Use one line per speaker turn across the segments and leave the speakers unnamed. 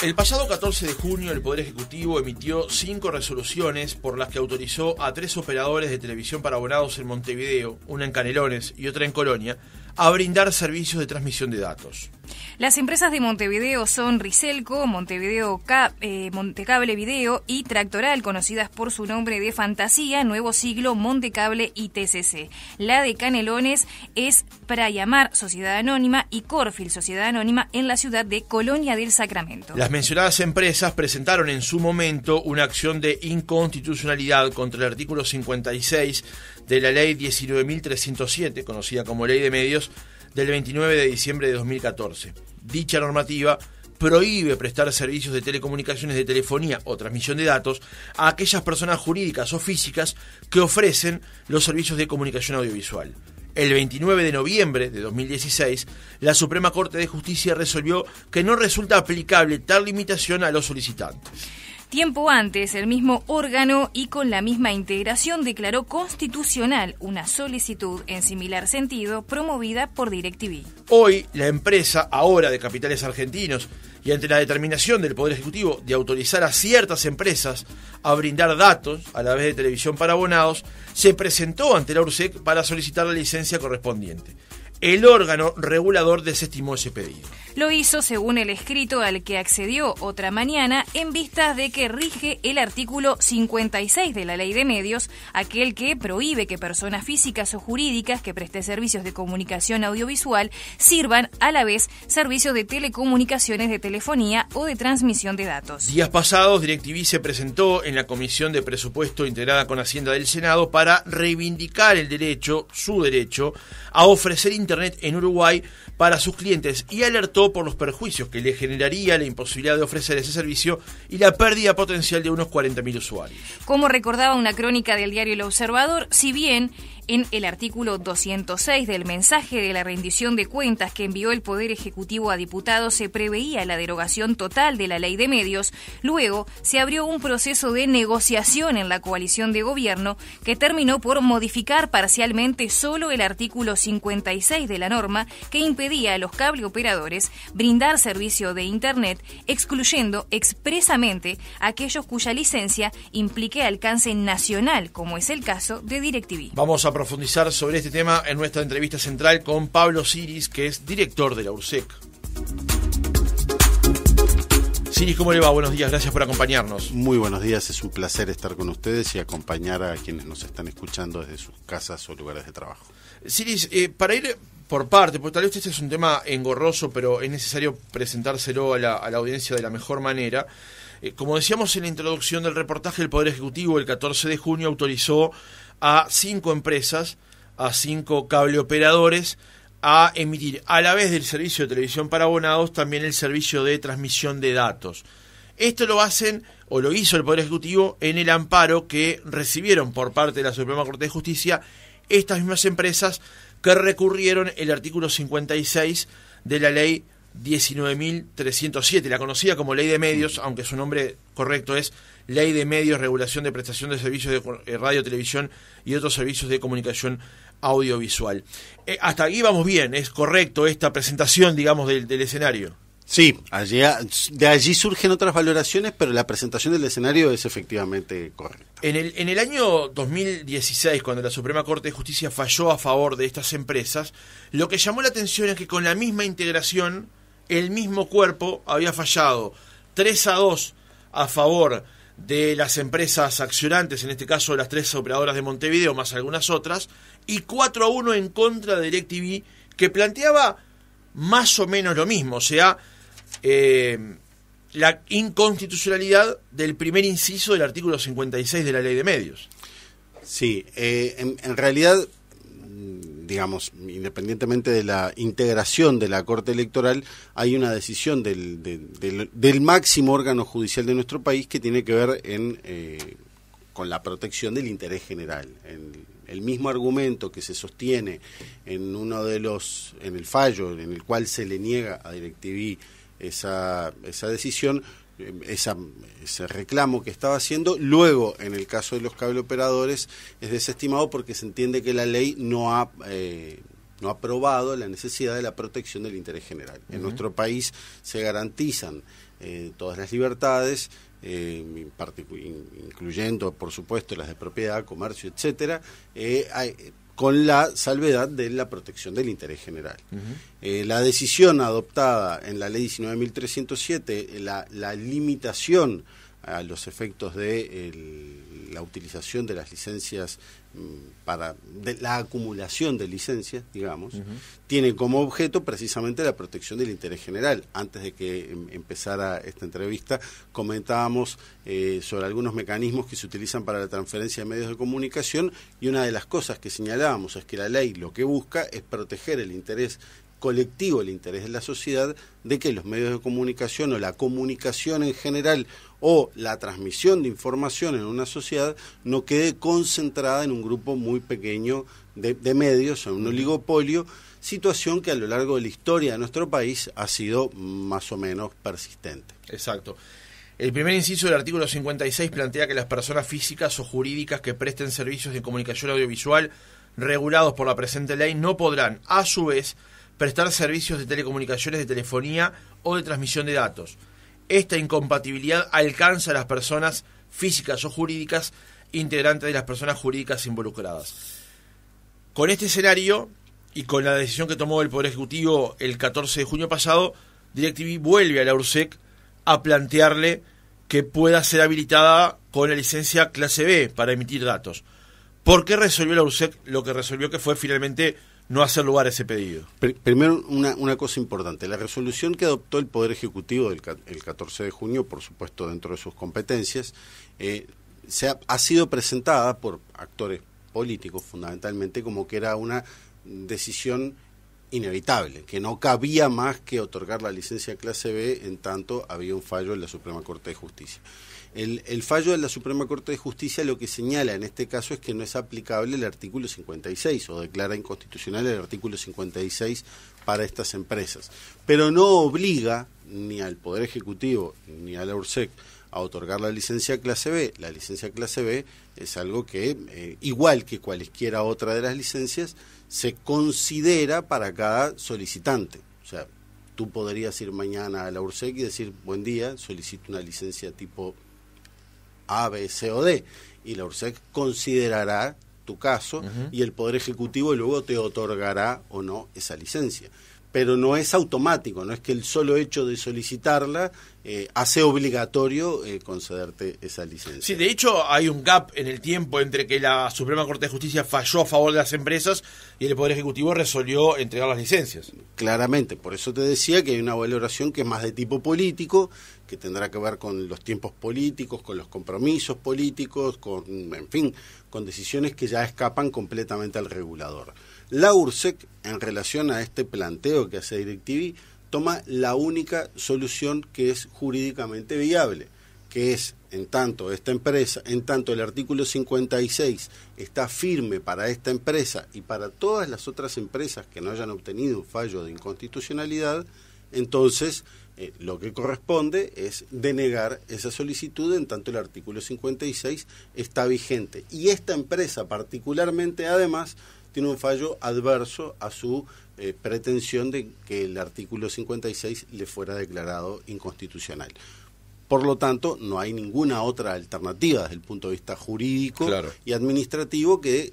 El pasado 14 de junio el Poder Ejecutivo emitió cinco resoluciones por las que autorizó a tres operadores de televisión para abonados en Montevideo, una en Canelones y otra en Colonia, a brindar servicios de transmisión de datos.
Las empresas de Montevideo son Riselco, Montevideo eh, Montecable Video y Tractoral, conocidas por su nombre de fantasía, Nuevo Siglo, Montecable y TCC. La de Canelones es Prayamar, Sociedad Anónima, y Corfil, Sociedad Anónima, en la ciudad de Colonia del Sacramento.
Las mencionadas empresas presentaron en su momento una acción de inconstitucionalidad contra el artículo 56 de la ley 19.307, conocida como ley de medios, del 29 de diciembre de 2014. Dicha normativa prohíbe prestar servicios de telecomunicaciones de telefonía o transmisión de datos a aquellas personas jurídicas o físicas que ofrecen los servicios de comunicación audiovisual. El 29 de noviembre de 2016, la Suprema Corte de Justicia resolvió que no resulta aplicable tal limitación a los solicitantes.
Tiempo antes, el mismo órgano y con la misma integración declaró constitucional una solicitud en similar sentido promovida por DirecTV.
Hoy, la empresa, ahora de capitales argentinos, y ante la determinación del Poder Ejecutivo de autorizar a ciertas empresas a brindar datos a la vez de televisión para abonados, se presentó ante la URSEC para solicitar la licencia correspondiente el órgano regulador desestimó ese pedido.
Lo hizo según el escrito al que accedió otra mañana en vista de que rige el artículo 56 de la Ley de Medios, aquel que prohíbe que personas físicas o jurídicas que presten servicios de comunicación audiovisual sirvan a la vez servicios de telecomunicaciones, de telefonía o de transmisión de datos. Días
pasados, DirecTV se presentó en la Comisión de Presupuesto integrada con Hacienda del Senado para reivindicar el derecho, su derecho, a ofrecer Internet en Uruguay para sus clientes y alertó por los perjuicios que le generaría la imposibilidad de ofrecer ese servicio y la pérdida potencial de unos 40.000 usuarios.
Como recordaba una crónica del diario El Observador, si bien en el artículo 206 del mensaje de la rendición de cuentas que envió el Poder Ejecutivo a diputados se preveía la derogación total de la ley de medios, luego se abrió un proceso de negociación en la coalición de gobierno que terminó por modificar parcialmente solo el artículo 56 de la norma que impedía a los cable operadores brindar servicio de Internet, excluyendo expresamente aquellos cuya licencia implique alcance nacional, como es el caso de DirecTV.
Vamos a profundizar sobre este tema en nuestra entrevista central con Pablo Siris, que es director de la URSEC. Siris, ¿cómo le va? Buenos días, gracias por acompañarnos.
Muy buenos días, es un placer estar con ustedes y acompañar a quienes nos están escuchando desde sus casas o lugares de trabajo.
Siris, eh, para ir por parte, porque tal vez este es un tema engorroso, pero es necesario presentárselo a la, audiencia de la mejor manera. Eh, como decíamos en la introducción del reportaje, el Poder Ejecutivo el 14 de junio autorizó a cinco empresas, a cinco cableoperadores, a emitir a la vez del servicio de televisión para abonados también el servicio de transmisión de datos. Esto lo hacen o lo hizo el Poder Ejecutivo en el amparo que recibieron por parte de la Suprema Corte de Justicia estas mismas empresas que recurrieron el artículo 56 de la ley 19.307, la conocida como ley de medios, aunque su nombre correcto es Ley de Medios, Regulación de Prestación de Servicios de eh, Radio, Televisión y otros servicios de comunicación audiovisual. Eh, hasta aquí vamos bien, es correcto esta presentación, digamos, del, escenario. Sí, allí,
de allí surgen otras valoraciones, pero la presentación del escenario es efectivamente correcta.
En el, en el año 2016, cuando la Suprema Corte de Justicia falló a favor de estas empresas, lo que llamó la atención es que con la misma integración, el mismo cuerpo había fallado 3 a 2 a favor de las empresas accionantes, en este caso las tres operadoras de Montevideo, más algunas otras, y 4 a 1 en contra de DirecTV, que planteaba más o menos lo mismo, o sea, eh, la inconstitucionalidad del primer inciso del artículo 56 de la ley de medios. Sí, eh, en realidad digamos, independientemente
de la integración de la Corte Electoral, hay una decisión del, máximo órgano judicial de nuestro país que tiene que ver en, eh, con la protección del interés general. El, mismo argumento que se sostiene en uno de los, en el fallo en el cual se le niega a DirecTV esa, esa decisión, ese reclamo que estaba haciendo. Luego, en el caso de los cableoperadores, es desestimado porque se entiende que la ley no ha, eh, no ha aprobado la necesidad de la protección del interés general. En nuestro país se garantizan eh, todas las libertades, eh, incluyendo, por supuesto, las de propiedad, comercio, etcétera. Eh, con la salvedad de la protección del interés general. Eh, la decisión adoptada en la ley 19.307, la, la limitación a los efectos de la utilización de las licencias mm, para de la acumulación de licencias, digamos, tiene como objeto precisamente la protección del interés general. Antes de que em, empezara esta entrevista, comentábamos eh, sobre algunos mecanismos que se utilizan para la transferencia de medios de comunicación y una de las cosas que señalábamos es que la ley lo que busca es proteger el interés colectivo el interés de la sociedad de que los medios de comunicación o la comunicación en general o la transmisión de información en una sociedad no quede concentrada en un grupo muy pequeño de, de medios, en un oligopolio, situación que a lo largo de la historia de nuestro país ha sido más o menos persistente.
Exacto. El primer inciso del artículo 56 plantea que las personas físicas o jurídicas que presten servicios de comunicación audiovisual regulados por la presente ley no podrán, a su vez, prestar servicios de telecomunicaciones, de telefonía o de transmisión de datos. Esta incompatibilidad alcanza a las personas físicas o jurídicas integrantes de las personas jurídicas involucradas. Con este escenario y con la decisión que tomó el Poder Ejecutivo el 14 de junio pasado, DirecTV vuelve a la URSEC a plantearle que pueda ser habilitada con la licencia clase B para emitir datos. ¿Por qué resolvió la URSEC lo que resolvió que fue finalmente no hacer lugar a ese pedido.
Primero, una, una cosa importante. La resolución que adoptó el Poder Ejecutivo el 14 de junio, por supuesto dentro de sus competencias, eh, se ha, ha sido presentada por actores políticos fundamentalmente como que era una decisión inevitable, que no cabía más que otorgar la licencia clase B en tanto había un fallo en la Suprema Corte de Justicia. El, fallo de la Suprema Corte de Justicia lo que señala en este caso es que no es aplicable el artículo 56 o declara inconstitucional el artículo 56 para estas empresas, pero no obliga ni al Poder Ejecutivo ni a la URSEC a otorgar la licencia clase B. La licencia clase B es algo que, eh, igual que cualquiera otra de las licencias, se considera para cada solicitante. O sea, tú podrías ir mañana a la URSEC y decir, buen día, solicito una licencia tipo a, B, C o D. Y la URSEC considerará tu caso y el Poder Ejecutivo luego te otorgará o no esa licencia pero no es automático, no es que el solo hecho de solicitarla eh, hace obligatorio eh, concederte esa licencia.
Sí, de hecho hay un gap en el tiempo entre que la Suprema Corte de Justicia falló a favor de las empresas y el Poder Ejecutivo resolvió entregar las licencias.
Claramente, por eso te decía que hay una valoración que es más de tipo político, que tendrá que ver con los tiempos políticos, con los compromisos políticos, con, en fin, con decisiones que ya escapan completamente al regulador. La URSEC, en relación a este planteo que hace DirecTV, toma la única solución que es jurídicamente viable, que es, en tanto esta empresa, en tanto el artículo 56 está firme para esta empresa y para todas las otras empresas que no hayan obtenido un fallo de inconstitucionalidad, entonces eh, lo que corresponde es denegar esa solicitud en tanto el artículo 56 está vigente. Y esta empresa particularmente, además, tiene un fallo adverso a su eh, pretensión de que el artículo 56 le fuera declarado inconstitucional. Por lo tanto, no hay ninguna otra alternativa desde el punto de vista jurídico y administrativo que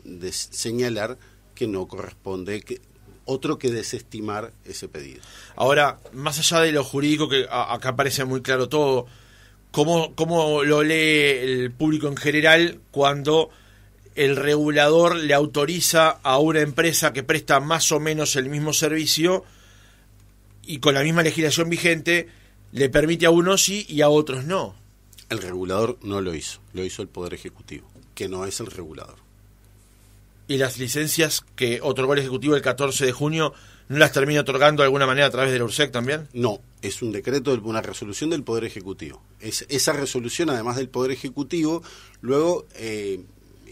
señalar que no corresponde, otro que
desestimar ese pedido. Ahora, más allá de lo jurídico, que acá parece muy claro todo, ¿cómo, ¿cómo, lo lee el público en general cuando el regulador le autoriza a una empresa que presta más o menos el mismo servicio y con la misma legislación vigente le permite a unos sí y a otros no.
El regulador no lo hizo, lo hizo el Poder Ejecutivo, que no es el regulador.
¿Y las licencias que otorgó el Ejecutivo el 14 de junio no las termina otorgando de alguna manera a través del URSEC también?
No, es un decreto, una resolución del Poder Ejecutivo. esa resolución, además del Poder Ejecutivo, luego... Eh,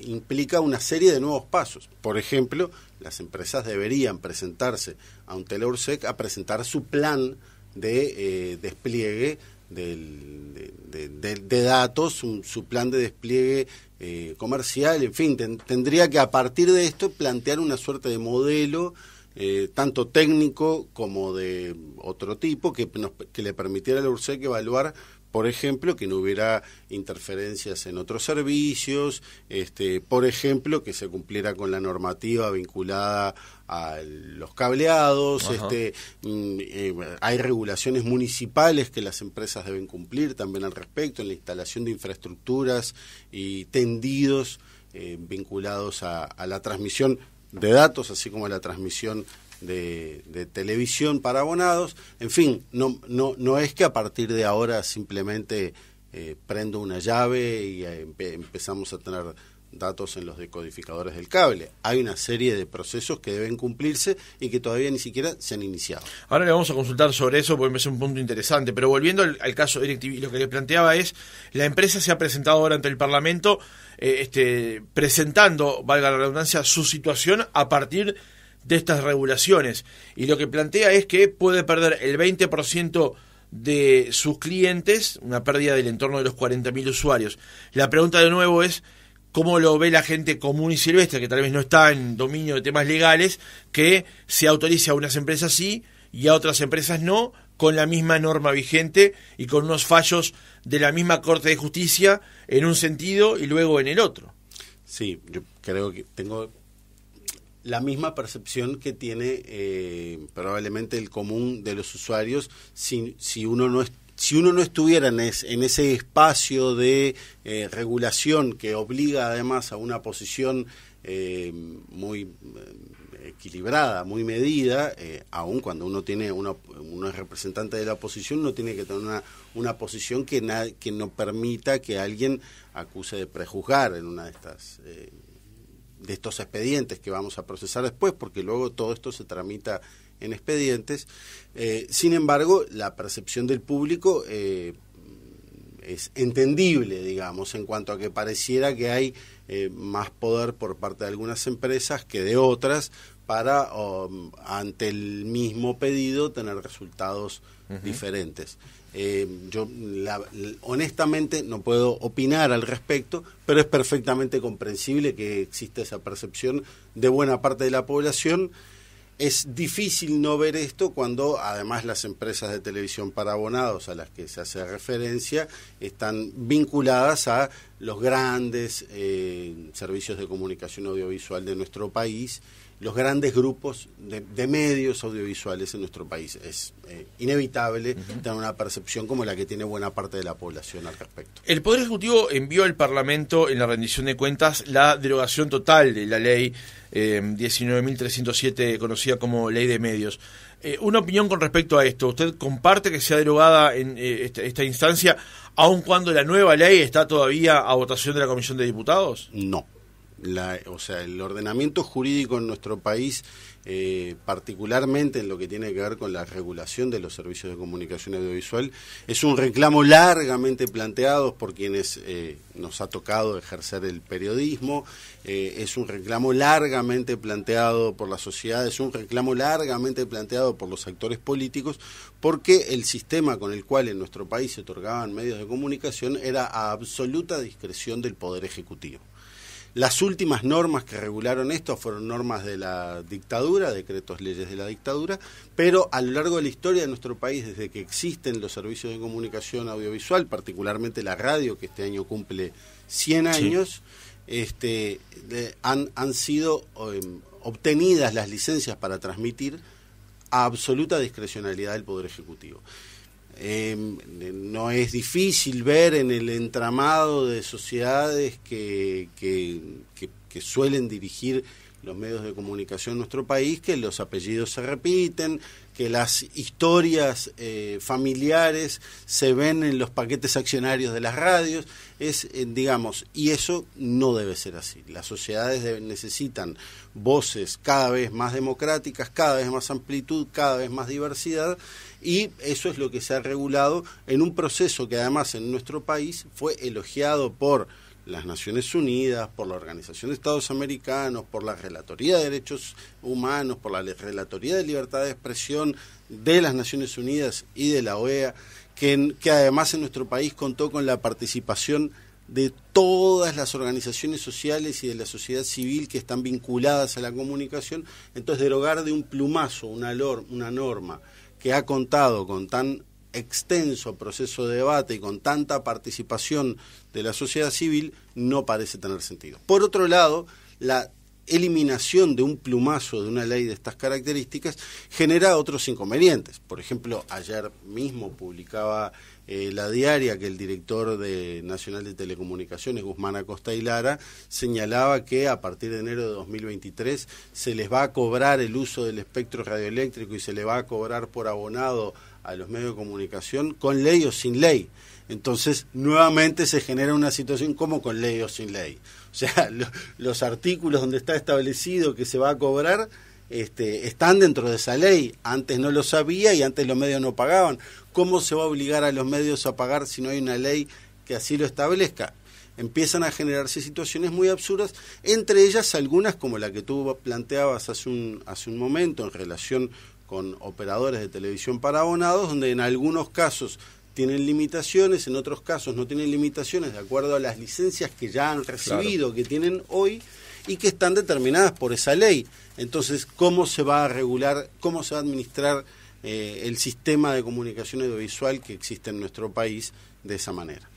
implica una serie de nuevos pasos. Por ejemplo, las empresas deberían presentarse a un Teleursec a presentar su plan de eh, despliegue de, datos, su, plan de despliegue eh, comercial, en fin, tendría que a partir de esto plantear una suerte de modelo, eh, tanto técnico como de otro tipo, que, que le permitiera al URSEC evaluar por ejemplo, que no hubiera interferencias en otros servicios, este, por ejemplo, que se cumpliera con la normativa vinculada a los cableados, este, mm, eh, hay regulaciones municipales que las empresas deben cumplir también al respecto, en la instalación de infraestructuras y tendidos eh, vinculados a, a la transmisión de datos, así como a la transmisión de, televisión para abonados. En fin, no, no, no es que a partir de ahora simplemente eh, prendo una llave y eh, empezamos a tener datos en los decodificadores del cable. Hay una serie de procesos que deben cumplirse y que todavía ni siquiera se han iniciado.
Ahora le vamos a consultar sobre eso porque me parece un punto interesante, pero volviendo al, caso caso DirecTV, lo que le planteaba es, la empresa se ha presentado ahora ante el Parlamento eh, este, presentando, valga la redundancia, su situación a partir de estas regulaciones. Y lo que plantea es que puede perder el 20% de sus clientes, una pérdida del entorno de los 40.000 usuarios. La pregunta de nuevo es, ¿cómo lo ve la gente común y silvestre, que tal vez no está en dominio de temas legales, que se autorice a unas empresas sí y a otras empresas no, con la misma norma vigente y con unos fallos de la misma Corte de Justicia en un sentido y luego en el otro? Sí,
yo creo que tengo la misma percepción que tiene eh, probablemente el común de los usuarios si, si uno no es, si uno no estuviera en, ese espacio de eh, regulación que obliga además a una posición eh, muy equilibrada, muy medida, aun cuando uno tiene uno es representante de la oposición, uno tiene que tener una, una posición que, que no permita que alguien acuse de prejuzgar en una de estas de estos expedientes que vamos a procesar después, porque luego todo esto se tramita en expedientes. Eh, sin embargo, la percepción del público eh, es entendible, digamos, en cuanto a que pareciera que hay eh, más poder por parte de algunas empresas que de otras, para um, ante el mismo pedido tener resultados diferentes. Eh, yo honestamente no puedo opinar al respecto, pero es perfectamente comprensible que exista esa percepción de buena parte de la población. Es difícil no ver esto cuando además las empresas de televisión para abonados a las que se hace referencia están vinculadas a los grandes eh, servicios de comunicación audiovisual de nuestro país los grandes grupos de, medios audiovisuales en nuestro país. Es eh, inevitable tener una percepción como la que tiene buena parte de la población al respecto.
El Poder Ejecutivo envió al Parlamento en la rendición de cuentas la derogación total de la ley 19.307, eh, conocida como ley de medios. Eh, una opinión con respecto a esto. ¿Usted comparte que sea derogada en esta instancia, aun cuando la nueva ley está todavía a votación de la Comisión de Diputados?
No o sea, el
ordenamiento
jurídico en nuestro
país, eh, particularmente
en lo que tiene que ver con la regulación de los servicios de comunicación audiovisual, es un reclamo largamente planteado por quienes eh, nos ha tocado ejercer el periodismo, eh, es un reclamo largamente planteado por la sociedad, es un reclamo largamente planteado por los actores políticos, porque el sistema con el cual en nuestro país se otorgaban medios de comunicación era a absoluta discreción del Poder Ejecutivo. Las últimas normas que regularon esto fueron normas de la dictadura, decretos, leyes de la dictadura, pero a lo largo de la historia de nuestro país, desde que existen los servicios de comunicación audiovisual, particularmente la radio, que este año cumple 100 años, este, han, sido em, obtenidas las licencias para transmitir a absoluta discrecionalidad del Poder Ejecutivo. Em, no es difícil ver en el entramado de sociedades que, que suelen dirigir los medios de comunicación en nuestro país, que los apellidos se repiten, que las historias eh, familiares se ven en los paquetes accionarios de las radios, es, eh, digamos, y eso no debe ser así. Las sociedades necesitan voces cada vez más democráticas, cada vez más amplitud, cada vez más diversidad, y eso es lo que se ha regulado en un proceso que además en nuestro país fue elogiado por las Naciones Unidas, por la Organización de Estados Americanos, por la Relatoría de Derechos Humanos, por la Relatoría de Libertad de Expresión de las Naciones Unidas y de la OEA, que, que además en nuestro país contó con la participación de todas las organizaciones sociales y de la sociedad civil que están vinculadas a la comunicación, entonces derogar de un plumazo una norma que ha contado con tan extenso proceso de debate y con tanta participación de la sociedad civil no parece tener sentido. Por otro lado, la eliminación de un plumazo de una ley de estas características genera otros inconvenientes. Por ejemplo, ayer mismo publicaba eh, la diaria que el director de Nacional de Telecomunicaciones, Guzmán Acosta y Lara, señalaba que a partir de enero de 2023 se les va a cobrar el uso del espectro radioeléctrico y se les va a cobrar por abonado a los medios de comunicación con ley o sin ley. Entonces, nuevamente se genera una situación como con ley o sin ley. O sea, los artículos donde está establecido que se va a cobrar este, están dentro de esa ley. Antes no lo sabía y antes los medios no pagaban. ¿Cómo se va a obligar a los medios a pagar si no hay una ley que así lo establezca? Empiezan a generarse situaciones muy absurdas, entre ellas algunas como la que tú planteabas hace un, hace un momento en relación con operadores de televisión para abonados, donde en algunos casos tienen limitaciones, en otros casos no tienen limitaciones de acuerdo a las licencias que ya han recibido, que tienen hoy y que están determinadas por esa ley. Entonces, ¿cómo se va a regular, cómo se va a administrar eh, el sistema de comunicación audiovisual que existe en nuestro país de esa
manera?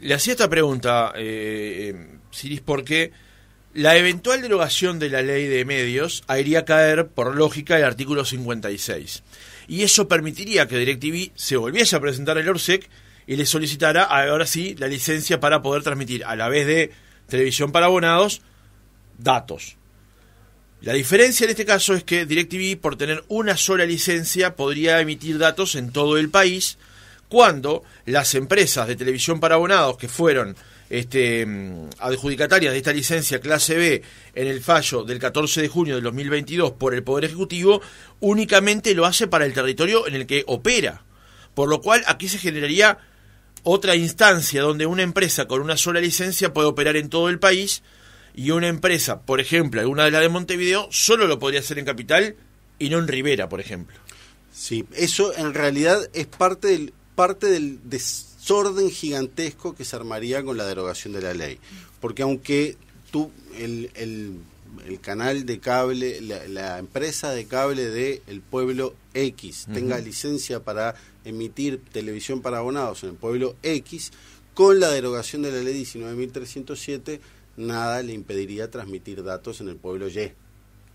Le hacía esta pregunta, eh, eh Siris, qué...? La eventual derogación de la ley de medios haría caer, por lógica, el artículo 56. Y eso permitiría que DirecTV se volviese a presentar al ORSEC y le solicitara, ahora sí, la licencia para poder transmitir, a la vez de televisión para abonados, datos. La diferencia en este caso es que DirecTV, por tener una sola licencia, podría emitir datos en todo el país, cuando las empresas de televisión para abonados que fueron este, mm, adjudicatarias de esta licencia clase B en el fallo del 14 de junio de 2022 por el Poder Ejecutivo, únicamente lo hace para el territorio en el que opera. Por lo cual aquí se generaría otra instancia donde una empresa con una sola licencia puede operar en todo el país y una empresa, por ejemplo, alguna de la de Montevideo, solo lo podría hacer en Capital y no en Rivera, por ejemplo. Sí,
eso en realidad es parte del parte del orden gigantesco que se armaría con la derogación de la ley. Porque aunque tú, el, canal de cable, la, empresa de cable del el pueblo X tenga licencia para emitir televisión para abonados en el pueblo X, con la derogación de la ley 19.307, nada le impediría transmitir datos en el pueblo Y,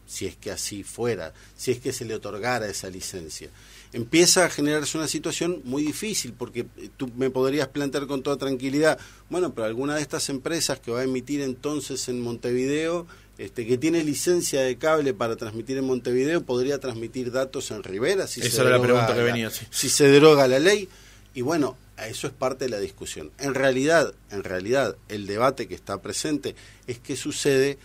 si es que así fuera, si es que se le otorgara esa licencia empieza a generarse una situación muy difícil, porque eh, tú me podrías plantear con toda tranquilidad, bueno, pero alguna de estas empresas que va a emitir entonces en Montevideo, este, que tiene licencia de cable para transmitir en Montevideo, podría transmitir datos en Rivera si, se, la si se deroga la ley. Y bueno, eso es parte de la discusión. En realidad, en realidad, el debate que está presente es qué sucede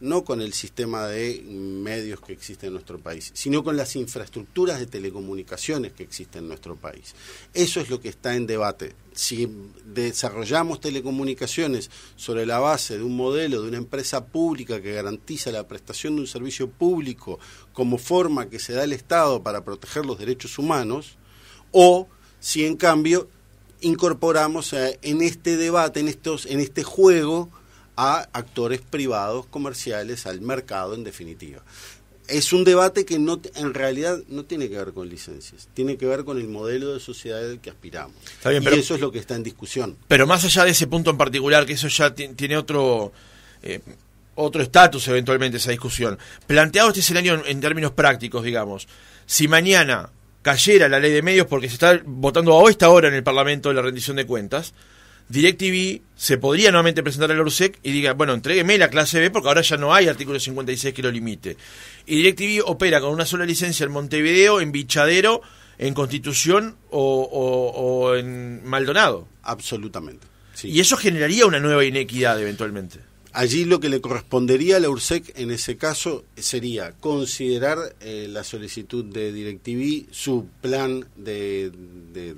no con el sistema de medios que existe en nuestro país, sino con las infraestructuras de telecomunicaciones que existen en nuestro país. Eso es lo que está en debate. Si desarrollamos telecomunicaciones sobre la base de un modelo de una empresa pública que garantiza la prestación de un servicio público como forma que se da el Estado para proteger los derechos humanos, o si en cambio incorporamos eh, en este debate, en, estos, en este juego, a actores privados comerciales, al mercado en definitiva. Es un debate que no, en realidad no tiene que ver
con licencias,
tiene que ver con el modelo de sociedad al que aspiramos. y pero, eso es lo que está en discusión.
Pero más allá de ese punto en particular, que eso ya tiene otro... Eh, otro estatus eventualmente esa discusión. Planteado este escenario en, en, términos prácticos, digamos, si mañana cayera la ley de medios porque se está votando a esta hora en el Parlamento la rendición de cuentas, DirecTV se podría nuevamente presentar al ORSEC y diga, bueno, entrégueme la clase B porque ahora ya no hay artículo 56 que lo limite. Y DirecTV opera con una sola licencia en Montevideo, en Bichadero, en Constitución o, en Maldonado. Absolutamente. Y eso generaría una nueva inequidad
eventualmente. Allí lo que le correspondería a la URSEC en ese caso sería considerar eh, la solicitud de DirecTV, su plan de,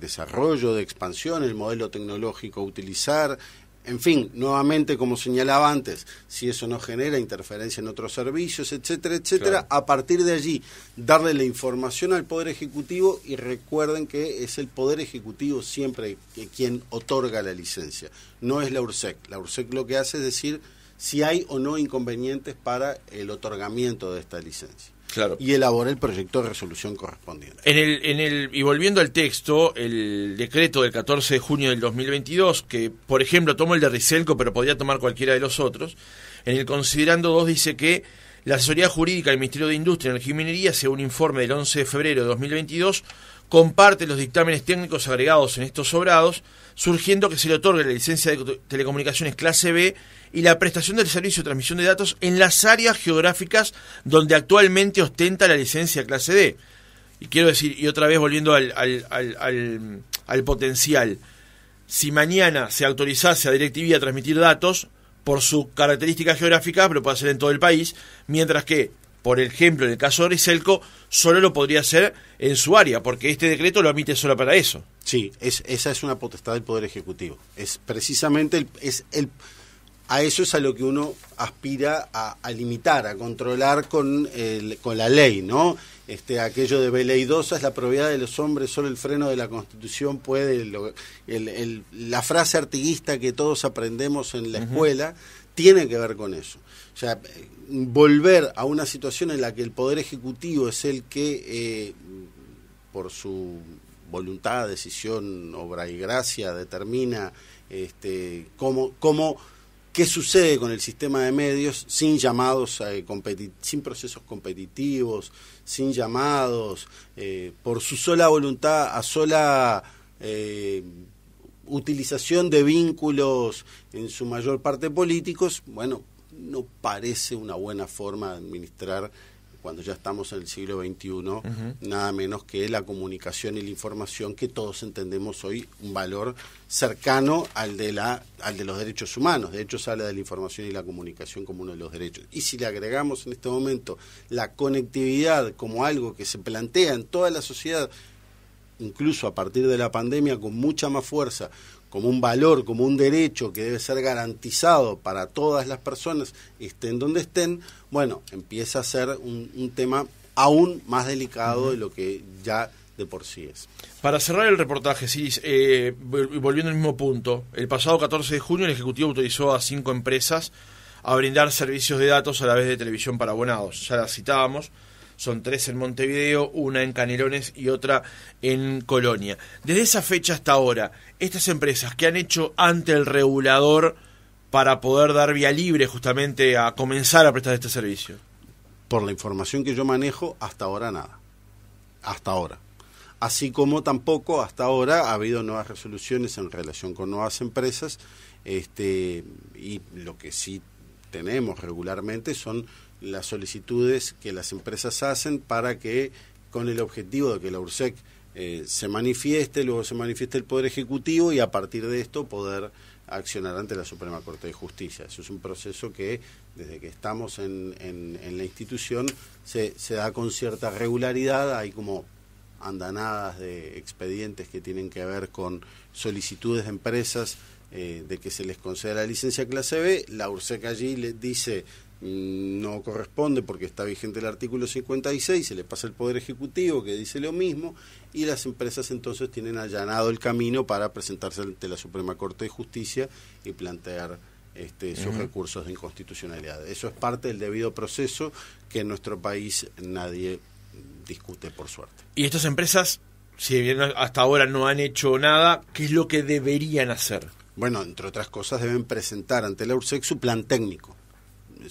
desarrollo, de expansión, el modelo tecnológico a utilizar, en fin, nuevamente como señalaba antes, si eso no genera interferencia en otros servicios, etcétera, etcétera, a partir de allí darle la información al Poder Ejecutivo y recuerden que es el Poder Ejecutivo siempre quien otorga la licencia, no es la URSEC. La URSEC lo que hace es decir si hay o no inconvenientes para el otorgamiento de esta licencia. Claro. y elabora el proyecto de resolución correspondiente.
En el, en el, y volviendo al texto, el decreto del 14 de junio del 2022, que por ejemplo tomo el de Ricelco, pero podría tomar cualquiera de los otros, en el considerando 2 dice que la asesoría jurídica del Ministerio de Industria, Energía y Minería, según un informe del 11 de febrero de 2022, comparte los dictámenes técnicos agregados en estos sobrados, surgiendo que se le otorgue la licencia de telecomunicaciones clase B y la prestación del servicio de transmisión de datos en las áreas geográficas donde actualmente ostenta la licencia clase D. Y quiero decir, y otra vez volviendo al, al, al, potencial, si mañana se autorizase a DirecTV a transmitir datos, por sus características geográficas, lo puede hacer en todo el país, mientras que, por ejemplo, en el caso de Riselco, solo lo podría hacer en su área, porque este decreto lo admite solo para eso. Sí, es, esa es una potestad del Poder Ejecutivo.
Es precisamente es el a eso es a lo que uno aspira a, limitar, a controlar con, con la ley, ¿no? Este, aquello de veleidosa es la propiedad de los hombres, solo el freno de la Constitución puede, la frase artiguista que todos aprendemos en la escuela, tiene que ver con eso. O sea, volver a una situación en la que el Poder Ejecutivo es el que, eh, por su voluntad, decisión, obra y gracia, determina este, cómo, cómo qué sucede con el sistema de medios sin llamados eh, sin procesos competitivos sin llamados eh, por su sola voluntad a sola eh, utilización de vínculos en su mayor parte políticos bueno no parece una buena forma de administrar cuando ya estamos en el siglo XXI, nada menos que la comunicación y la información que todos entendemos hoy un valor cercano al de, la, al de los derechos humanos. De hecho, se habla de la información y la comunicación como uno de los derechos. Y si le agregamos en este momento la conectividad como algo que se plantea en toda la sociedad, incluso a partir de la pandemia, con mucha más fuerza, como un valor, como un derecho que debe ser garantizado para todas las personas, estén donde estén, bueno, empieza a ser un, tema aún más delicado de lo que ya de por sí es.
Para cerrar el reportaje, sí, eh, volviendo al mismo punto, el pasado 14 de junio el Ejecutivo autorizó a cinco empresas a brindar servicios de datos a la vez de televisión para abonados, ya las citábamos, son tres en Montevideo, una en Canelones y otra en Colonia. Desde esa fecha hasta ahora, estas empresas que han hecho ante el regulador para poder dar vía libre justamente a comenzar a prestar este servicio.
Por la información que yo manejo, hasta ahora nada. Hasta ahora. Así como tampoco hasta ahora ha habido nuevas resoluciones en relación con nuevas empresas, este, y lo que sí tenemos regularmente son las solicitudes que las empresas hacen para que, con el objetivo de que la URSEC eh, se manifieste, luego se manifieste el Poder Ejecutivo y a partir de esto poder accionar ante la Suprema Corte de Justicia. Eso es un proceso que, desde que estamos en, en, la institución, se, da con cierta regularidad, hay como andanadas de expedientes que tienen que ver con solicitudes de empresas eh, de que se les conceda la licencia clase B, la URSEC allí le dice Mm, no corresponde porque está vigente el artículo 56, se le pasa el Poder Ejecutivo que dice lo mismo y las empresas entonces tienen allanado el camino para presentarse ante la Suprema Corte de Justicia y plantear este, sus recursos de inconstitucionalidad. Eso es parte del debido proceso que en nuestro país nadie discute por suerte.
Y estas empresas, si bien hasta ahora no han hecho nada, ¿qué es lo que deberían hacer?
Bueno, entre otras cosas deben presentar ante la URSEC su plan técnico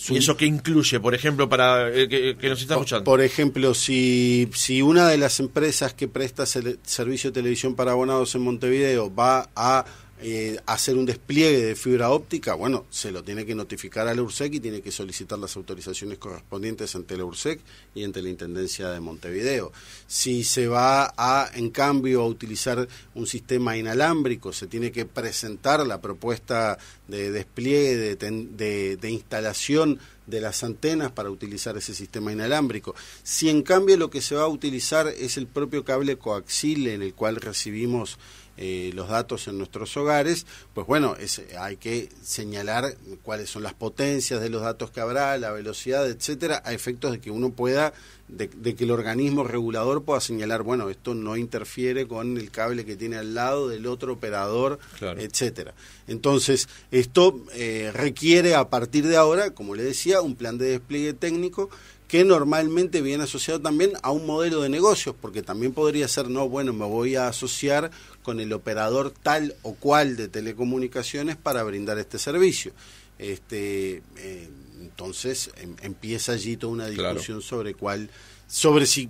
¿Y eso qué
incluye, por ejemplo, para eh, que, nos está escuchando?
Por ejemplo, si, si una de las empresas que presta servicio de televisión para abonados en Montevideo va a eh, hacer un despliegue de fibra óptica, bueno, se lo tiene que notificar al URSEC y tiene que solicitar las autorizaciones correspondientes ante el URSEC y ante la Intendencia de Montevideo. Si se va a, en cambio, a utilizar un sistema inalámbrico, se tiene que presentar la propuesta de despliegue, de, de instalación de las antenas para utilizar ese sistema inalámbrico. Si en cambio lo que se va a utilizar es el propio cable coaxil en el cual recibimos eh, los datos en nuestros hogares, pues bueno, es, hay que señalar cuáles son las potencias de los datos que habrá, la velocidad, etcétera, a efectos de que uno pueda, de, que el organismo regulador pueda señalar, bueno, esto no interfiere con el cable que tiene al lado del otro operador, etcétera. Entonces, esto eh, requiere a partir de ahora, como le decía, un plan de despliegue técnico que normalmente viene asociado también a un modelo de negocios, porque también podría ser, no, bueno, me voy a asociar con el operador tal o cual de telecomunicaciones para brindar este servicio. Este, eh, entonces em, empieza allí toda una discusión sobre cuál, sobre si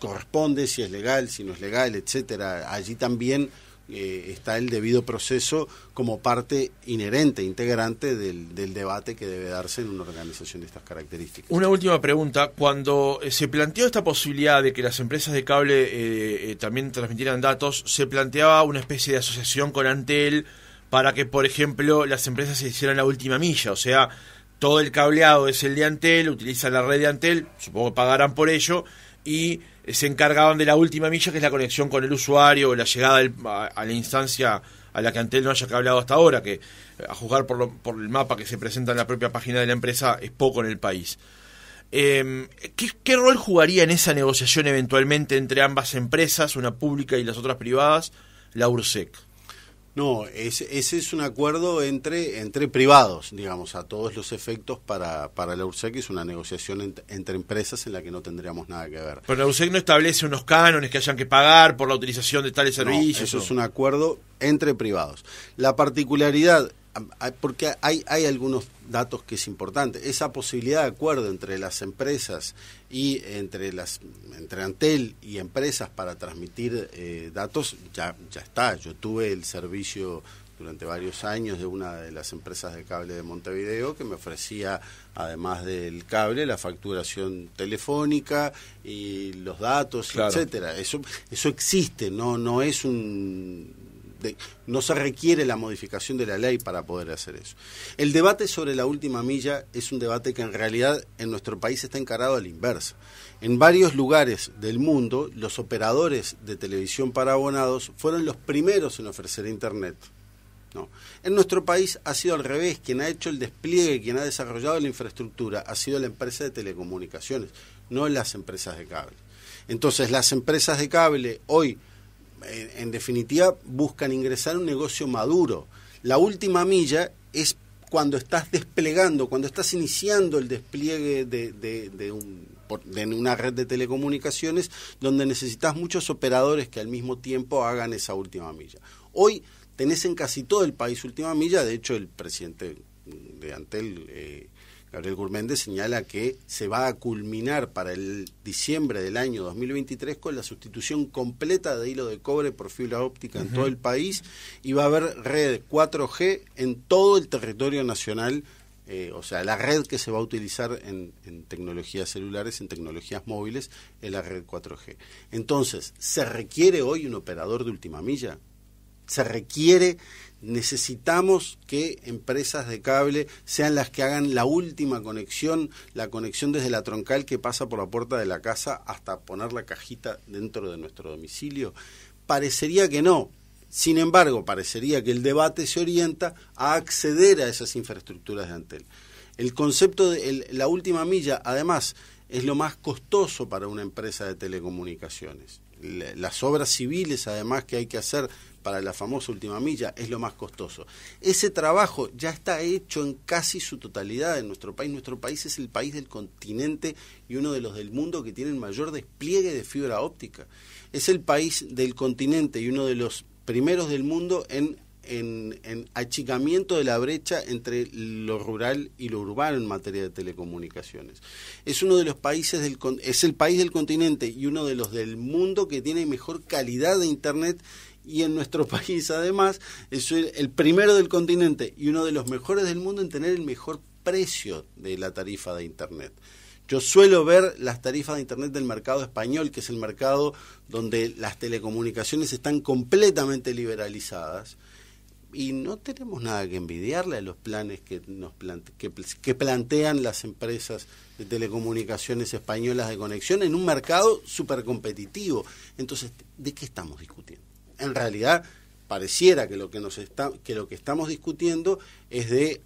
corresponde, si es legal, si no es legal, etcétera. Allí también eh, está el debido proceso como parte inherente, integrante del, debate que debe darse en una organización de estas características.
Una última pregunta. Cuando eh, se planteó esta posibilidad de que las empresas de cable eh, también transmitieran datos, se planteaba una especie de asociación con Antel para que, por ejemplo, las empresas se hicieran la última milla, o sea, todo el cableado es el de Antel, utiliza la red de Antel, supongo que pagarán por ello, y se encargaban de la última milla, que es la conexión con el usuario, la llegada a, la instancia a la que Antel no haya hablado hasta ahora, que eh, a juzgar por, el mapa que se presenta en la propia página de la empresa es poco en el país. Em, ¿qué, ¿Qué rol jugaría en esa negociación eventualmente entre ambas empresas, una pública y las otras privadas, la URSEC? No, ese, ese
es un acuerdo entre, entre privados, digamos, a todos los efectos para, para la URSEC, es una negociación entre empresas en la que no tendríamos nada que ver.
Pero la URSEC no establece unos cánones que hayan que pagar por la utilización de tales servicios. eso es un
acuerdo entre privados. La particularidad porque hay, hay algunos datos que es importante. Esa posibilidad de acuerdo entre las empresas y entre las entre Antel y empresas para transmitir eh, datos ya, ya está. Yo tuve el servicio durante varios años de una de las empresas de cable de Montevideo que me ofrecía, además del cable, la facturación telefónica y los datos, etcétera. Eso, eso existe, no, no es un no se requiere la modificación de la ley para poder hacer eso. El debate sobre la última milla es un debate que en realidad en nuestro país está encarado al la inversa. En varios lugares del mundo, los operadores de televisión para abonados fueron los primeros en ofrecer Internet. No. En nuestro país ha sido al revés, quien ha hecho el despliegue, quien ha desarrollado la infraestructura, ha sido la empresa de telecomunicaciones, no las empresas de cable. Entonces las empresas de cable hoy en definitiva, buscan ingresar a un negocio maduro. La última milla es cuando estás desplegando, cuando estás iniciando el despliegue de, un, una red de telecomunicaciones, donde necesitas muchos operadores que al mismo tiempo hagan esa última milla. Hoy tenés en casi todo el país última milla, de hecho el presidente de Antel eh, Gabriel Gourméndez señala que se va a culminar para el diciembre del año 2023 con la sustitución completa de hilo de cobre por fibra óptica en todo el país y va a haber red 4G en todo el territorio nacional, eh, o sea, la red que se va a utilizar en, en tecnologías celulares, en tecnologías móviles, es la red 4G. Entonces, ¿se requiere hoy un operador de última milla? se requiere, necesitamos que empresas de cable sean las que hagan la última conexión, la conexión desde la troncal que pasa por la puerta de la casa hasta poner la cajita dentro de nuestro domicilio. Parecería que no. Sin embargo, parecería que el debate se orienta a acceder a esas infraestructuras de Antel. El concepto de la última milla, además, es lo más costoso para una empresa de telecomunicaciones las obras civiles además que hay que hacer para la famosa última milla es lo más costoso. Ese trabajo ya está hecho en casi su totalidad en nuestro país. Nuestro país es el país del continente y uno de los del mundo que tiene el mayor despliegue de fibra óptica. Es el país del continente y uno de los primeros del mundo en en, achicamiento de la brecha entre lo rural y lo urbano en materia de telecomunicaciones. Es uno de los países es el país del continente y uno de los del mundo que tiene mejor calidad de internet y en nuestro país además es el primero del continente y uno de los mejores del mundo en tener el mejor precio de la tarifa de internet. Yo suelo ver las tarifas de Internet del mercado español, que es el mercado donde las telecomunicaciones están completamente liberalizadas, y no tenemos nada que envidiarle a los planes que que, plantean las empresas de telecomunicaciones españolas de conexión en un mercado súper competitivo. Entonces, ¿de qué estamos discutiendo? En realidad, pareciera que lo que, nos está, que lo que estamos discutiendo es de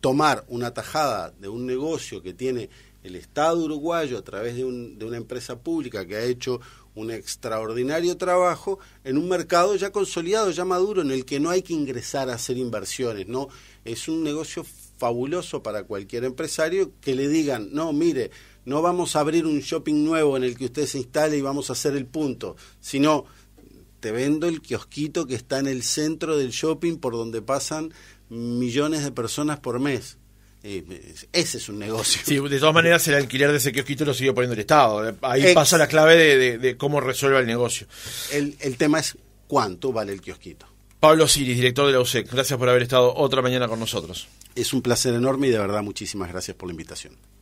tomar una tajada de un negocio que tiene el Estado uruguayo a través de, un, de una empresa pública que ha hecho un extraordinario trabajo en un mercado ya consolidado, ya maduro, en el que no hay que ingresar a hacer inversiones, ¿no? Es un negocio fabuloso para cualquier empresario que le digan, no, mire, no vamos a abrir un shopping nuevo en el que usted se instale y vamos a hacer el punto, sino te vendo el kiosquito que está en el centro del shopping por donde pasan millones de personas por mes ese es un negocio.
de todas maneras el alquiler de ese kiosquito lo sigue poniendo el Estado. Ahí pasa la clave de, cómo resuelva el negocio.
El, tema es cuánto vale el
kiosquito. Pablo Siris, director de la USEC, gracias por haber estado otra mañana con nosotros. Es un placer enorme y de verdad muchísimas gracias por la invitación.